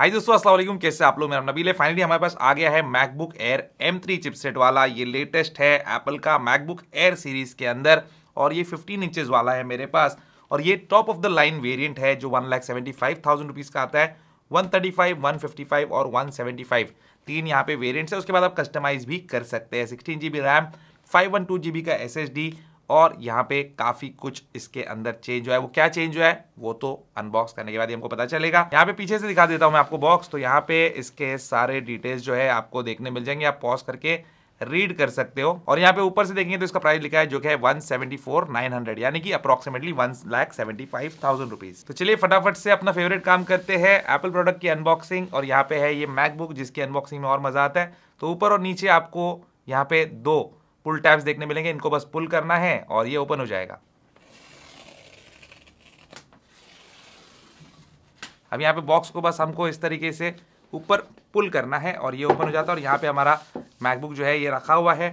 हाय दोस्तों अस्सलाम वालेकुम कैसे आप लोग मेरा नबील है फाइनली हमारे पास आ गया है मैकबुक एयर M3 चिपसेट वाला ये लेटेस्ट है एप्पल का मैकबुक एयर सीरीज के अंदर और ये 15 इंचेस वाला है मेरे पास और ये top of the line variant है जो one lakh seventy five thousand rupees का आता है one thirty five one fifty five और वन सेवेंटी फाइव तीन यहाँ पे वेरियंट्स है उसके बाद आप कस्टमाइज भी कर सकते हैं sixteen G B RAM five one two G B का एस एस डी और यहाँ पे काफी कुछ इसके अंदर चेंज हुआ है वो क्या चेंज हुआ है वो तो अनबॉक्स करने के बाद हमको पता चलेगा यहाँ पे पीछे से दिखा देता हूँ मैं आपको बॉक्स तो यहाँ पे इसके सारे डिटेल्स जो है आपको देखने मिल जाएंगे आप पॉज करके रीड कर सकते हो और यहाँ पे ऊपर से देखेंगे तो इसका प्राइस लिखा है जो है one seventy four nine hundred यानी कि approximately one lakh seventy five thousand rupees तो चलिए फटाफट से अपना फेवरेट काम करते हैं एप्पल प्रोडक्ट की अनबॉक्सिंग और यहाँ पे है ये मैकबुक जिसकी अनबॉक्सिंग में और मजा आता है तो ऊपर और नीचे आपको यहाँ पे दो पुल टैब्स देखने मिलेंगे इनको बस पुल करना है और ये ओपन हो जाएगा अब यहाँ पे बॉक्स को बस हमको इस तरीके से ऊपर पुल करना है और ये ओपन हो जाता है और यहाँ पे हमारा मैकबुक जो है ये रखा हुआ है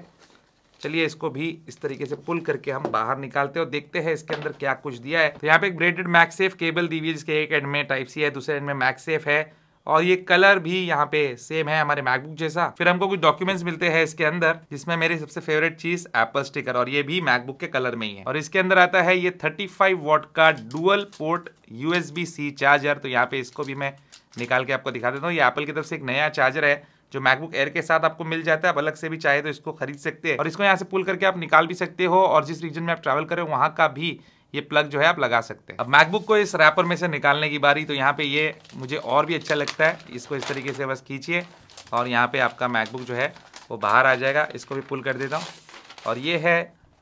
चलिए इसको भी इस तरीके से पुल करके हम बाहर निकालते हैं और देखते हैं इसके अंदर क्या कुछ दिया है तो यहाँ पे एक ब्रेडेड मैक्सेफ केबल दी हुई है जिसके एक एंड में टाइप सी है दूसरे एंड में मैक्सेफ है और ये कलर भी यहाँ पे सेम है हमारे मैकबुक जैसा फिर हमको कुछ डॉक्यूमेंट्स मिलते हैं इसके अंदर जिसमें मेरी सबसे फेवरेट चीज एप्पल स्टिकर और ये भी मैकबुक के कलर में ही है और इसके अंदर आता है ये 35 वॉट का dual port USB C charger तो यहाँ पे इसको भी मैं निकाल के आपको दिखा देता हूँ ये एप्पल की तरफ से एक नया चार्जर है जो मैकबुक एयर के साथ आपको मिल जाता है आप अलग से भी चाहे तो इसको खरीद सकते हैं और इसको यहाँ से पुल करके आप निकाल भी सकते हो और जिस रीजन में आप ट्रैवल करें वहाँ का भी ये प्लग जो है आप लगा सकते हैं अब मैकबुक को इस रैपर में से निकालने की बारी तो यहाँ पे ये मुझे और भी अच्छा लगता है इसको इस तरीके से बस खींचिए और यहाँ पे आपका मैकबुक जो है वो बाहर आ जाएगा इसको भी पुल कर देता हूँ और ये है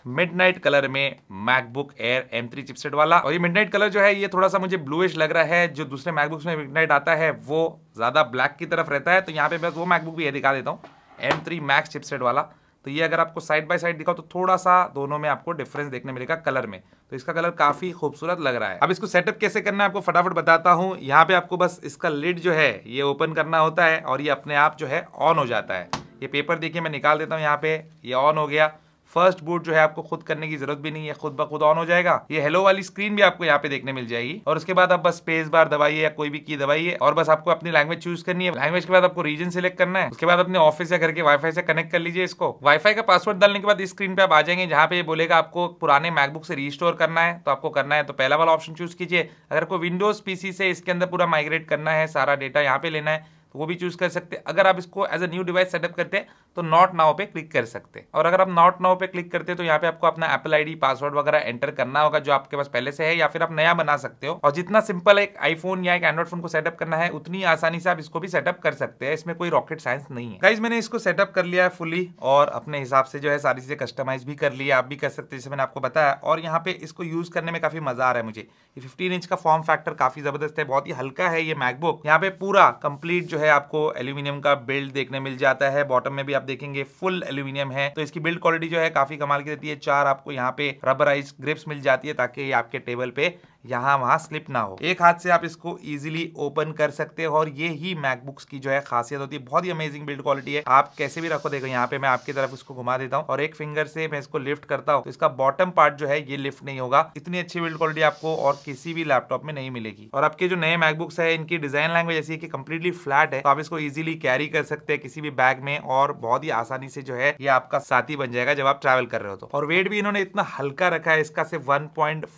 मिडनाइट कलर में MacBook Air M three chipset वाला और ये मिडनाइट कलर जो है ये थोड़ा सा मुझे ब्लूइश लग रहा है जो दूसरे मैकबुक्स में मिडनाइट आता है वो ज़्यादा ब्लैक की तरफ रहता है तो यहाँ पे बस वो मैकबुक भी ये दिखा देता हूँ एम थ्री मैक्स चिपसेट वाला तो ये अगर आपको साइड बाय साइड दिखाओ तो थोड़ा सा दोनों में आपको डिफरेंस देखने मिलेगा कलर में तो इसका कलर काफी खूबसूरत लग रहा है अब इसको सेटअप कैसे करना है आपको फटाफट बताता हूँ यहाँ पे आपको बस इसका लिड जो है ये ओपन करना होता है और ये अपने आप जो है ऑन हो जाता है ये पेपर देखिए मैं निकाल देता हूँ यहाँ पे ये ऑन हो गया फर्स्ट बूट जो है आपको खुद करने की जरूरत भी नहीं है खुद ब खुद ऑन हो जाएगा ये हेलो वाली स्क्रीन भी आपको यहाँ पे देखने मिल जाएगी और उसके बाद आप बस स्पेस बार दबाइए या कोई भी की दबाइए और बस आपको अपनी लैंग्वेज चूज करनी है लैंग्वेज के बाद आपको रीजन सिलेक्ट करना है उसके बाद अपने ऑफिस या घर के वाईफाई से कनेक्ट कर लीजिए इसको वाईफाई का पासवर्ड डालने के बाद स्क्रीन पे आप आ जाएंगे जहाँ पे बोलेगा आपको पुराने मैकबुक से रिस्टोर करना है तो आपको करना है तो पहला वाला ऑप्शन चूज कीजिए अगर आपको विंडोज पीसी से इसके अंदर पूरा माइग्रेट करना है सारा डेटा यहाँ पे लेना है तो वो भी चूज कर सकते हैं अगर आप इसको as a new device setup करते हैं तो नॉट नाव पे क्लिक कर सकते हैं और अगर आप नॉट नाव पे क्लिक करते हैं तो यहाँ पे आपको अपना एप्पल आईडी पासवर्ड वगैरह एंटर करना होगा जो आपके पास पहले से है या फिर आप नया बना सकते हो और जितना सिंपल एक आईफोन या एक एंड्रॉइड फोन को सेटअप करना है उतनी आसानी से आप इसको भी सेटअप कर सकते हैं इसमें कोई रॉकेट साइंस नहीं है गाइज मैंने इसको सेटअप कर लिया है फुली और अपने हिसाब से जो है सारी चीजें कस्टमाइज भी कर लिया आप भी कर सकते हैं जैसे मैंने आपको बताया और यहाँ पे इसको यूज करने में काफी मजा आ रहा है मुझे ये फिफ्टीन इंच का फॉर्म फैक्टर काफी जबरदस्त है बहुत ही हल्का है ये मैकबुक यहाँ पे पूरा कंप्लीट जो है आपको एल्यूमिनियम का बिल्ड देखने मिल जाता है बॉटम में भी आप देखेंगे फुल एल्यूमिनियम है तो इसकी बिल्ड क्वालिटी जो है काफी कमाल की रहती है चार आपको यहाँ पे रबराइज ग्रिप्स मिल जाती है ताकि ये आपके टेबल पे यहाँ वहाँ स्लिप ना हो एक हाथ से आप इसको इजिली ओपन कर सकते हो और ये ही मैकबुक्स की जो है खासियत होती है बहुत ही अमेजिंग बिल्ड क्वालिटी है आप कैसे भी रखो देखो यहाँ पे मैं आपकी तरफ इसको घुमा देता हूँ और एक फिंगर से मैं इसको लिफ्ट करता हूँ तो इसका बॉटम पार्ट जो है ये लिफ्ट नहीं होगा इतनी अच्छी बिल्ड क्वालिटी आपको और किसी भी लैपटॉप में नहीं मिलेगी और आपके जो नए मैकबुक्स है इनकी डिजाइन लैंग्वेज ऐसी है कंप्लीटली फ्लैट है तो आप इसको इजिली कैरी कर सकते हैं किसी भी बैग में और बहुत ही आसानी से जो है ये आपका साथी बन जाएगा जब आप ट्रैवल कर रहे हो तो और वेट भी इन्होंने इतना हल्का रखा है इसका सिर्फ वन पॉइंट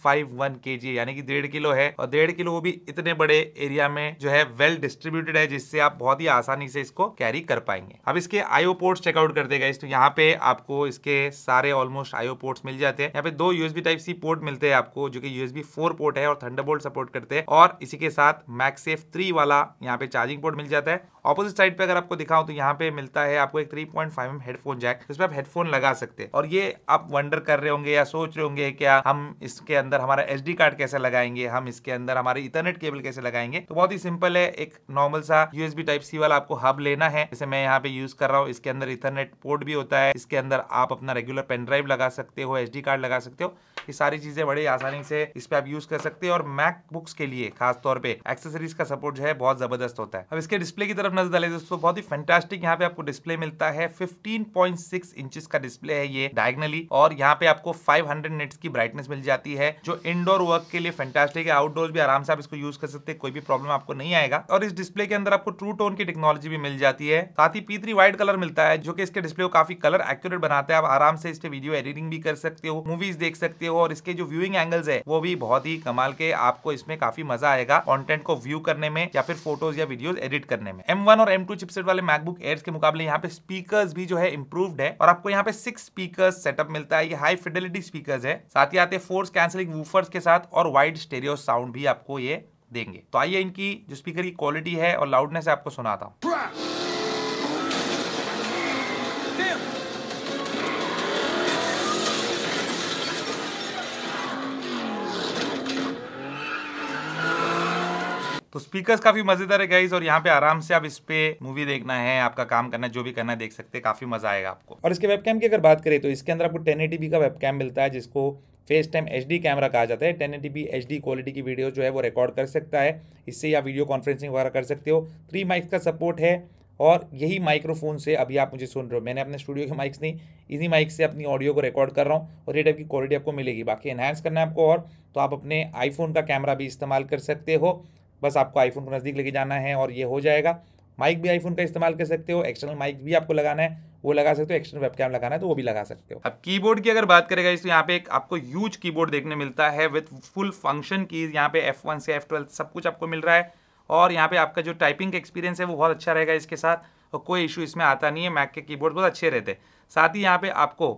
यानी यानी कि डेढ़ किलो है और डेढ़ किलो वो भी इतने बड़े एरिया में जो है वेल डिस्ट्रीब्यूटेड है जिससे आप बहुत ही आसानी से इसको कैरी कर पाएंगे अब इसके आईओ पोर्ट चेकआउट कर देगा तो यहाँ पे आपको इसके सारे ऑलमोस्ट आईओ पोर्ट मिल जाते हैं यहाँ पे दो यूएसबी टाइप सी पोर्ट मिलते हैं आपको जो कि यूएसबी फोर पोर्ट है और थंडरबोल्ट सपोर्ट करते हैं और इसी के साथ मैक्सेफ थ्री वाला यहाँ पे चार्जिंग पोर्ट मिल जाता है ऑपोजिट साइड पे अगर आपको दिखाऊं तो यहाँ पे मिलता है आपको एक three point five M headphone jack जिसमें आप हेडफोन लगा सकते हैं और ये आप वंडर कर रहे होंगे या सोच रहे होंगे क्या हम इसके अंदर हमारा एच कार्ड कैसे लगाएंगे हम इसके अंदर हमारे इंटरनेट केबल कैसे लगाएंगे तो बहुत ही सिंपल है एक नॉर्मल सा यूएसबी टाइप सी वाला आपको हब लेना है जैसे मैं यहाँ पे यूज कर रहा हूँ इसके अंदर इंटरनेट पोर्ट भी होता है इसके अंदर आप अपना रेगुलर पेन ड्राइव लगा सकते हो एच कार्ड लगा सकते हो ये सारी चीजें बड़ी आसानी से इस पर आप यूज कर सकते हैं और मैक बुक्स के लिए खासतौर पर एक्सेसरीज का सपोर्ट जो है बहुत जबरदस्त होता है अब इसके डिस्प्ले की तरफ नजर डाले दोस्तों बहुत ही फैंटास्टिक यहाँ पे आपको डिस्प्ले मिलता है 15.6 इंचेस का डिस्प्ले है ये डायगनली और यहाँ पे आपको 500 निट्स की ब्राइटनेस मिल जाती है जो इंडोर वर्क के लिए फैंटास्टिक है आउटडोर भी आराम से आप इसको यूज कर सकते हैं कोई भी प्रॉब्लम आपको नहीं आएगा और इस डिस्प्ले के अंदर आपको ट्रू टोन की टेक्नोलॉजी भी मिल जाती है साथ ही पीथरी व्हाइट कलर मिलता है जो कि इसके डिस्प्ले को काफी कलर एक्यूरेट बनाता है आप आराम से इसके वीडियो एडिटिंग भी कर सकते हो मूवीज देख सकते हो हो और इसके जो व्यूइंग एंगल्स है वो भी बहुत ही कमाल के आपको इसमें काफी मजा आएगा कंटेंट को व्यू करने में या फिर फोटोज या वीडियोस एडिट करने में M1 और M2 चिपसेट वाले मैकबुक एयर के मुकाबले यहाँ पे स्पीकर्स भी जो है इंप्रूव्ड है और आपको यहाँ पे सिक्स स्पीकर सेटअप मिलता है ये हाई फिडेलिटी स्पीकर है साथ ही आते फोर्स कैंसिलिंग वूफर्स के साथ और वाइड स्टेरियो साउंड भी आपको ये देंगे तो आइए इनकी जो स्पीकर की क्वालिटी है और लाउडनेस है आपको सुनाता हूँ तो स्पीकर्स काफी मजेदार है गाइज और यहाँ पे आराम से आप इस पे मूवी देखना है आपका काम करना है जो भी करना है देख सकते हैं काफी मजा आएगा आपको और इसके वेबकैम की अगर बात करें तो इसके अंदर आपको टेन का वेबकैम मिलता है जिसको फेस टाइम एच कैमरा कहा जाता है ten eighty B H quality की वीडियो जो है वो रिकॉर्ड कर सकता है इससे या वीडियो कॉन्फ्रेंसिंग वगैरह कर सकते हो थ्री माइक्स का सपोर्ट है और यही माइक्रोफोन से अभी आप मुझे सुन रहे हो मैंने अपने स्टूडियो के माइक्स नहीं इसी माइक से अपनी ऑडियो को रिकॉर्ड कर रहा हूँ और ये टाइप की क्वालिटी आपको मिलेगी बाकी एनहैंस करना है आपको और तो आप अपने आईफोन का कैमरा भी इस्तेमाल कर सकते हो बस आपको आईफोन को नज़दीक लेके जाना है और ये हो जाएगा माइक भी आईफोन का इस्तेमाल कर सकते हो एक्सटर्नल माइक भी आपको लगाना है वो लगा सकते हो एक्सटर्नल वेबकैम लगाना है तो वो भी लगा सकते हो अब कीबोर्ड की अगर बात करेगा तो यहाँ पे एक आपको यूज कीबोर्ड देखने मिलता है विथ फुल फंक्शन की यहाँ पे एफ से एफ सब कुछ आपको मिल रहा है और यहाँ पे आपका जो टाइपिंग एक्सपीरियंस है वो बहुत अच्छा रहेगा इसके साथ और कोई इशू इसमें आता नहीं है मैक के कीबोर्ड बहुत अच्छे रहते हैं साथ ही यहाँ पे आपको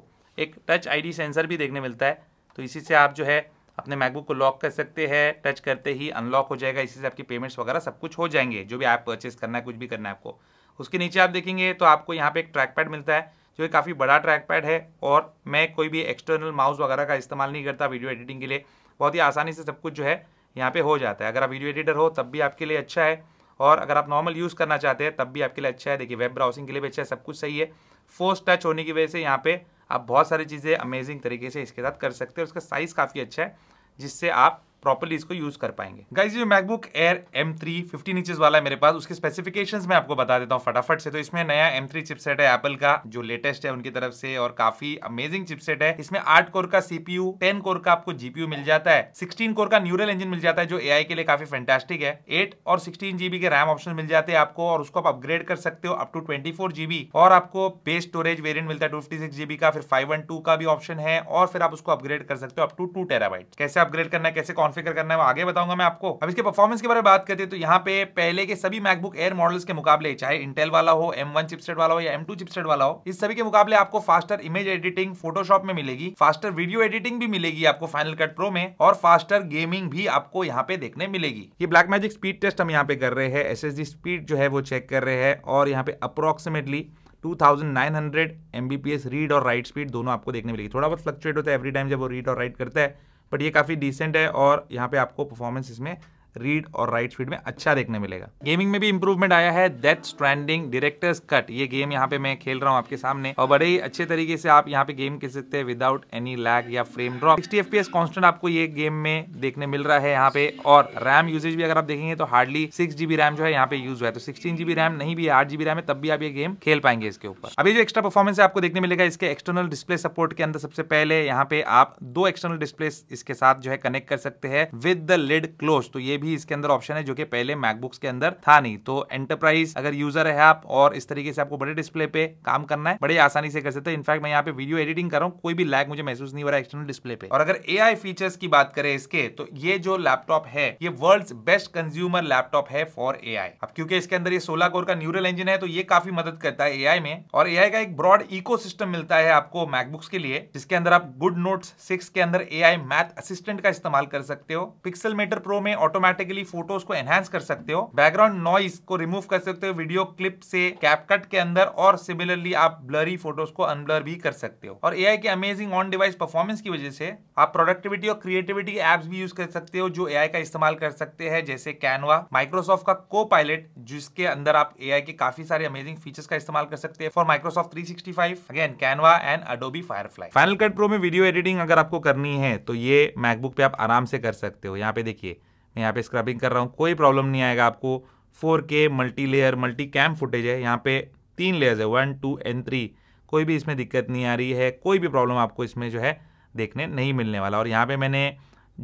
एक टच आईडी सेंसर भी देखने मिलता है तो इसी से आप जो है अपने मैकबुक को लॉक कर सकते हैं टच करते ही अनलॉक हो जाएगा इसी से आपकी पेमेंट्स वगैरह सब कुछ हो जाएंगे जो भी ऐप परचेस करना है कुछ भी करना है आपको उसके नीचे आप देखेंगे तो आपको यहाँ पे एक ट्रैक पैड मिलता है जो काफ़ी बड़ा ट्रैक पैड है और मैं कोई भी एक्सटर्नल माउस वगैरह का इस्तेमाल नहीं करता वीडियो एडिटिंग के लिए बहुत ही आसानी से सब कुछ जो है यहाँ पे हो जाता है अगर आप वीडियो एडिटर हो तब भी आपके लिए अच्छा है और अगर आप नॉर्मल यूज़ करना चाहते हैं तब भी आपके लिए अच्छा है देखिए वेब ब्राउसिंग के लिए भी अच्छा है सब कुछ सही है फोर्स टच होने की वजह से यहाँ पर आप बहुत सारी चीज़ें अमेजिंग तरीके से इसके साथ कर सकते हो उसका साइज़ काफ़ी अच्छा है जिससे आप प्रॉपरली इसको यूज कर पाएंगे गाइज ये MacBook Air M three fifteen inches वाला है मेरे पास उसके स्पेसिफिकेशन मैं आपको बता देता हूँ फटाफट से तो इसमें नया एम थ्री चिपसेट है एपल का जो लेटेस्ट है उनकी तरफ से और काफी अमेजिंग चिपसेट है इसमें आठ कोर का सीपीयू टेन कोर का आपको जीपीयू मिल जाता है सिक्सटीन कोर का न्यूरल इंजन मिल जाता है जो एआई के लिए काफी फैंटास्टिक है एट और सिक्सटीन जीबी के रैम ऑप्शन मिल जाते हैं आपको और उसको आप अपग्रेड कर सकते हो up to twenty four GB और आपको बेस स्टोरेज वेरियंट मिलता है टू फिफ्टी सिक्स जीबी का फिर फाइव वन टू का भी ऑप्शन है और फिर आप उसको अपग्रेड कर सकते हो अप टू टू टेराबाइट कैसे अपग्रेड करना है कैसे कॉन्फ जिक्र करना है वो आगे बताऊंगा मैं आपको अब इसके परफॉर्मेंस के बारे में बात करते हैं तो यहाँ पे पहले के सभी मैकबुक एयर मॉडल्स के मुकाबले चाहे इंटेल वाला हो एम वन वाला हो या एम टू वाला हो इस सभी के मुकाबले आपको फास्टर इमेज एडिटिंग फोटोशॉप में मिलेगी फास्टर वीडियो एडिटिंग भी मिलेगी आपको फाइनल कट प्रो में और फास्टर गेमिंग भी आपको यहाँ पे देखने मिलेगी ये ब्लैक मैजिक स्पीड टेस्ट हम यहाँ पे कर रहे हैं एस स्पीड जो है वो चेक कर रहे हैं और यहाँ पे अप्रोक्सीमेटली 2900 Mbps रीड और राइट स्पीड दोनों आपको देखने मिलेगी थोड़ा बहुत फ्लक्चुएट होता है एवरी टाइम जब वो रीड और राइट करता है बट ये काफ़ी डिसेंट है और यहाँ पे आपको परफॉर्मेंस इसमें रीड और राइट स्पीड में अच्छा देखने मिलेगा गेमिंग में भी इंप्रूवमेंट आया है डेथ स्ट्रैंडिंग डिरेक्टर्स कट ये गेम यहाँ पे मैं खेल रहा हूँ आपके सामने और बड़े ही अच्छे तरीके से आप यहाँ पे गेम खेल सकते हैं विदाउट एनी लैग या frame drop sixty F constant आपको ये गेम में देखने मिल रहा है यहाँ पे और रैम यूजेज भी अगर आप देखेंगे तो हार्डली सिक्स जीबी रैम जो है यहाँ पे यूज हुआ है तो सिक्सटीन जीबी रैम नहीं भी आठ जीबी रैम है तब भी आप ये गेम खेल पाएंगे इसके ऊपर अभी जो एक्स्ट्रा परफॉर्मेंस आपको देखने मिलेगा इसके एक्सटर्नल डिस्प्ले सपोर्ट के अंदर सबसे पहले यहाँ पे आप दो एक्सटर्नल डिस्प्ले इसके साथ जो है कनेक्ट कर सकते हैं विद द लिड क्लोज तो ये भी भी इसके अंदर ऑप्शन है जो कि पहले मैकबुक्स के अंदर था नहीं तो एंटरप्राइज अगर यूजर है आप और इस तरीके से आपको बड़े डिस्प्ले पे काम करना है बड़े आसानी से कर सकते हैं इनफैक्ट मैं यहाँ पे वीडियो एडिटिंग कर रहा हूँ कोई भी लैग मुझे महसूस नहीं हो रहा है एक्सटर्नल डिस्प्ले पे और अगर ए फीचर्स की बात करें इसके तो ये जो लैपटॉप है ये वर्ल्ड बेस्ट कंज्यूमर लैपटॉप है फॉर ए अब क्योंकि इसके अंदर ये सोलह कोर का न्यूरल इंजन है तो ये काफी मदद करता है ए में और ए का एक ब्रॉड इको मिलता है आपको मैकबुक्स के लिए जिसके अंदर आप गुड नोट सिक्स के अंदर ए मैथ असिस्टेंट का इस्तेमाल कर सकते हो पिक्सल मीटर प्रो में ऑटोमेटिक ऑटोमेटिकली फोटोज को एनहांस कर सकते हो बैकग्राउंड नॉइस को रिमूव कर सकते हो वीडियो क्लिप से कैपकट के अंदर और सिमिलरली आप ब्लरी फोटोज को अनब्लर भी कर सकते हो और एआई के अमेजिंग ऑन डिवाइस परफॉर्मेंस की वजह से आप प्रोडक्टिविटी और क्रिएटिविटी एप्स भी यूज कर सकते हो जो एआई का इस्तेमाल कर सकते हैं जैसे कैनवा माइक्रोसॉफ्ट का को पायलट जिसके अंदर आप एआई के काफी सारे अमेजिंग फीचर्स का इस्तेमाल कर सकते हैं for Microsoft 365 again Canva and Adobe Firefly Final Cut Pro में वीडियो एडिटिंग अगर आपको करनी है तो ये मैकबुक पे आप आराम से कर सकते हो यहाँ पे देखिए मैं यहाँ पे स्क्रबिंग कर रहा हूँ कोई प्रॉब्लम नहीं आएगा आपको four K multi layer multi cam footage है यहाँ पे तीन लेयर्स है वन टू एंड थ्री कोई भी इसमें दिक्कत नहीं आ रही है कोई भी प्रॉब्लम आपको इसमें जो है देखने नहीं मिलने वाला और यहाँ पर मैंने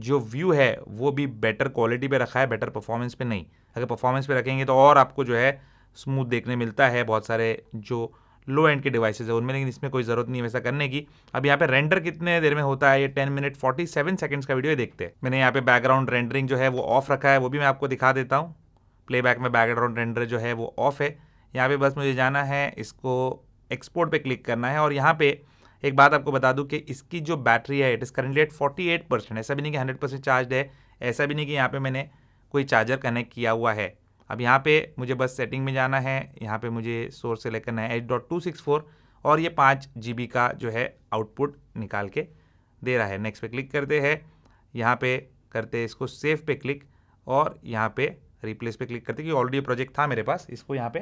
जो व्यू है वो भी बेटर क्वालिटी पर रखा है बेटर परफॉर्मेंस पर नहीं अगर परफॉर्मेंस पर रखेंगे तो और आपको जो है स्मूथ देखने मिलता है बहुत सारे जो लो एंड के डिवाइसेज है उनमें लेकिन इसमें कोई ज़रूरत नहीं है वैसा करने की अब यहाँ पे रेंडर कितने देर में होता है ये ten minute forty seven seconds का वीडियो देखते हैं मैंने यहाँ पे बैकग्राउंड रेंडरिंग जो है वो ऑफ रखा है वो भी मैं आपको दिखा देता हूँ प्लेबैक में बैकग्राउंड रेंडर जो है वो ऑफ है यहाँ पे बस मुझे जाना है इसको एक्सपोर्ट पर क्लिक करना है और यहाँ पे एक बात आपको बता दूँ कि इसकी जो बैटरी है it is currently at forty eight percent ऐसा भी नहीं कि हंड्रेड परसेंट चार्ज है ऐसा भी नहीं कि यहाँ पे मैंने कोई चार्जर कनेक्ट किया हुआ है अब यहाँ पे मुझे बस सेटिंग में जाना है यहाँ पे मुझे सोर्स सेलेक्ट करना है H dot two six four और ये पाँच जी बी का जो है आउटपुट निकाल के दे रहा है नेक्स्ट पे क्लिक करते हैं यहाँ पे करते हैं इसको सेव पे क्लिक और यहाँ पे रिप्लेस पे क्लिक करते कि ऑलरेडी प्रोजेक्ट था मेरे पास इसको यहाँ पे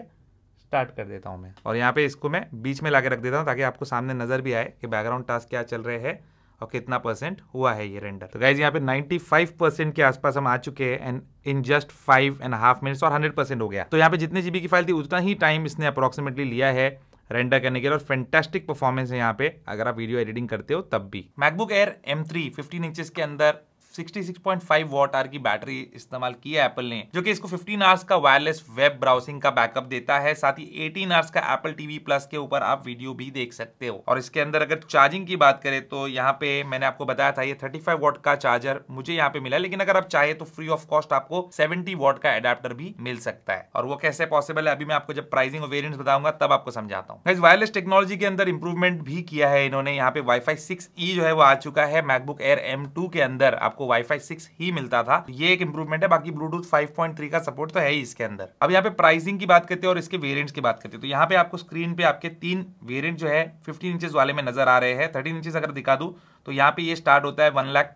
स्टार्ट कर देता हूँ मैं और यहाँ पे इसको मैं बीच में ला के रख देता हूँ ताकि आपको सामने नज़र भी आए कि बैकग्राउंड टास्क क्या चल रहे हैं और कितना परसेंट हुआ है ये रेंडर तो गाइज यहाँ पे 95 परसेंट के आसपास हम आ चुके हैं and in just five and half minutes और 100 परसेंट हो गया तो यहाँ पे जितने जीबी की फाइल थी उतना ही टाइम इसने अप्रोक्सीमेटली लिया है रेंडर करने के लिए और फैंटेस्टिक परफॉर्मेंस है यहाँ पे अगर आप वीडियो एडिटिंग करते हो तब भी MacBook Air M three fifteen के अंदर 66.5 वॉट आर की बैटरी इस्तेमाल की है एप्पल ने जो कि इसको 15 आवर्स का वायरलेस वेब ब्राउसिंग का बैकअप देता है साथ ही 18 आवर्स का एप्पल टीवी प्लस के ऊपर आप वीडियो भी देख सकते हो और इसके अंदर अगर चार्जिंग की बात करें तो यहाँ पे मैंने आपको बताया था ये 35 वॉट का चार्जर मुझे यहाँ पे मिला लेकिन अगर आप चाहे तो फ्री ऑफ कॉस्ट आपको सेवेंटी वॉट का एडाप्टर भी मिल सकता है और वो कैसे पॉसिबल है अभी मैं आपको जब प्राइसिंग और वेरियंट बताऊंगा तब आपको समझाता हूँ वायरलेस टेक्नोलॉजी के अंदर इंप्रूवमेंट भी किया है इन्होंने यहाँ पे वाई सिक्स ई जो है वो आ चुका है मैकबुक एयर एम के अंदर आपको आपको वाईफाई सिक्स ही मिलता था ये एक इंप्रूवमेंट है बाकी ब्लूटूथ फाइव पॉइंट थ्री का सपोर्ट तो है ही इसके अंदर अब यहाँ पे प्राइसिंग की बात करते हैं और इसके वेरियंट्स की बात करते हैं तो यहाँ पे आपको स्क्रीन पे आपके तीन वेरियंट जो है फिफ्टीन इंचेस वाले में नजर आ रहे हैं थर्टीन इंचेस अगर दिखा दू तो यहाँ पे ये स्टार्ट होता है one lakh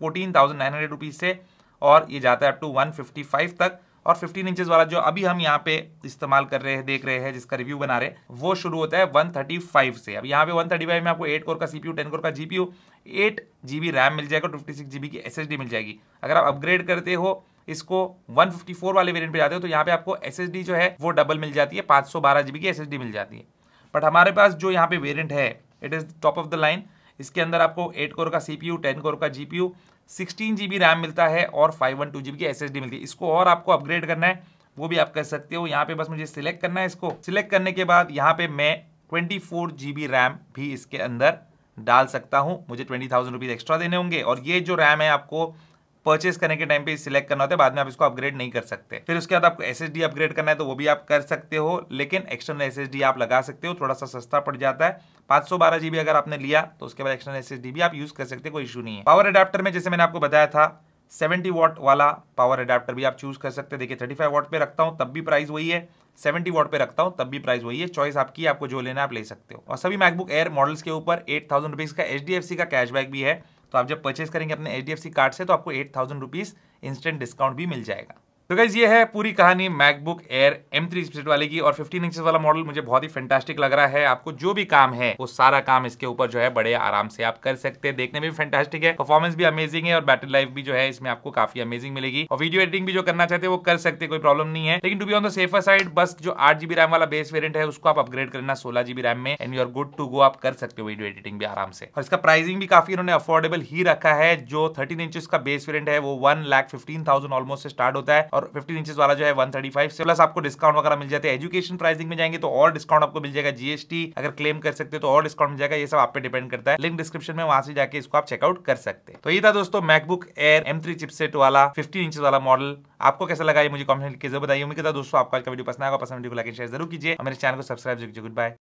fourteen thousand nine hundred rupees से और ये जाता है up to one fifty five तक और 15 इंचेस वाला जो अभी हम यहाँ पे इस्तेमाल कर रहे हैं देख रहे हैं जिसका रिव्यू बना रहे हैं वो शुरू होता है 135 से अब यहाँ पे 135 में आपको 8 कोर का सीपीयू 10 कोर का जीपीयू 8 जीबी रैम मिल जाएगा फिफ्टी सिक्स जीबी की डी मिल जाएगी अगर आप अपग्रेड करते हो इसको 154 वाले वेरियंट पर जाते हो तो यहाँ पे आपको डी जो है वो डबल मिल जाती है पाँच सौ बारह बी की डी मिल जाती है बट हमारे पास जो यहाँ पे वेरियंट है it is top of the line इसके अंदर आपको एट कोर का C P U ten core का G P U sixteen G B RAM मिलता है और five one two G B की एस एस डी मिलती है इसको और आपको अपग्रेड करना है वो भी आप कर सकते हो यहाँ पे बस मुझे सिलेक्ट करना है इसको सिलेक्ट करने के बाद यहाँ पे मैं twenty four G B RAM भी इसके अंदर डाल सकता हूँ मुझे ट्वेंटी थाउजेंड रुपीज़ एक्स्ट्रा देने होंगे और ये जो रैम है आपको परचेस करने के टाइम पे सिलेक्ट करना होता है बाद में आप इसको अपग्रेड नहीं कर सकते फिर उसके बाद आपको एस अपग्रेड करना है तो वो भी आप कर सकते हो लेकिन एक्सटर्नल एस आप लगा सकते हो थोड़ा सा सस्ता पड़ जाता है पाँच सौ बारह अगर आपने लिया तो उसके बाद एक्सटर्नल एस भी आप यूज कर सकते हो कोई इशू नहीं है पावर अडाप्टर में जैसे मैंने आपको बताया था 70 वॉट वाला पावर अडाप्टर भी आप चूज कर सकते हैं देखिए 35 वॉट पर रखता हूँ तब भी प्राइस वही है 70 वॉट पे रखता हूँ तब भी प्राइस वही है चॉइस आपकी आपको जो लेना आप ले सकते हो और सभी मैकबुक एयर मॉडल्स के ऊपर एट थाउजेंड रुपीज का एच का कैशबैक भी है तो आप जब परचेस करेंगे अपने एच कार्ड से तो आपको eight thousand rupees instant discount भी मिल जाएगा तो गाइज ये है पूरी कहानी मैकबुक एयर एम थ्री वाले की और 15 इंचेस वाला मॉडल मुझे बहुत ही फैंटास्टिक लग रहा है आपको जो भी काम है वो सारा काम इसके ऊपर जो है बड़े आराम से आप कर सकते हैं देखने में भी फैंटास्टिक है परफॉर्मेंस भी अमेजिंग है और बैटरी लाइफ भी जो है इसमें आपको काफी अमेजिंग मिलेगी और वीडियो एडिटिंग भी जो करना चाहते वो कर सकते कोई प्रॉब्लम नहीं है लेकिन to be on the safer side बस जो आठ जीबी रैम वाला बेस वेरियंट है उसको आप अपग्रेड करना सोलह जीबी रैम में and you are good to go आप कर सकते हो वीडियो एडिटिंग भी आराम से और इसका प्राइसिंग भी काफी इन्होंने अफोर्डेबल ही रखा है जो थर्टीन इंचज का बेस वेरियंट है वो one lakh fifteen thousand almost से स्टार्ट होता है और फिफ्टीन इंचज वाला जो है वन थर्टी फाइव से प्लस आपको डिस्काउंट वगैरह मिल जाते हैं एजुकेशन प्राइसिंग में जाएंगे तो और डिस्काउंट आपको मिल जाएगा जीएसटी अगर क्लेम कर सकते तो और डिस्काउंट मिल जाएगा ये सब आप पे डिपेंड करता है लिंक डिस्क्रिप्शन में वहां से जाके इसको आप चेकआउट कर सकते हैं तो ये था दोस्तों MacBook Air M three chipset वाला फिफ्टीन इंच वाला मॉडल आपको कैसा लगा ये मुझे कमेंट करके जरूर बताइए उम्मीद करता दोस्तों आपका वीडियो पसंद आएगा पसंद वीडियो को लाइक शेयर जरूर कीजिए मेरे चैनल को सब्सक्राइब जरूर गुड बाय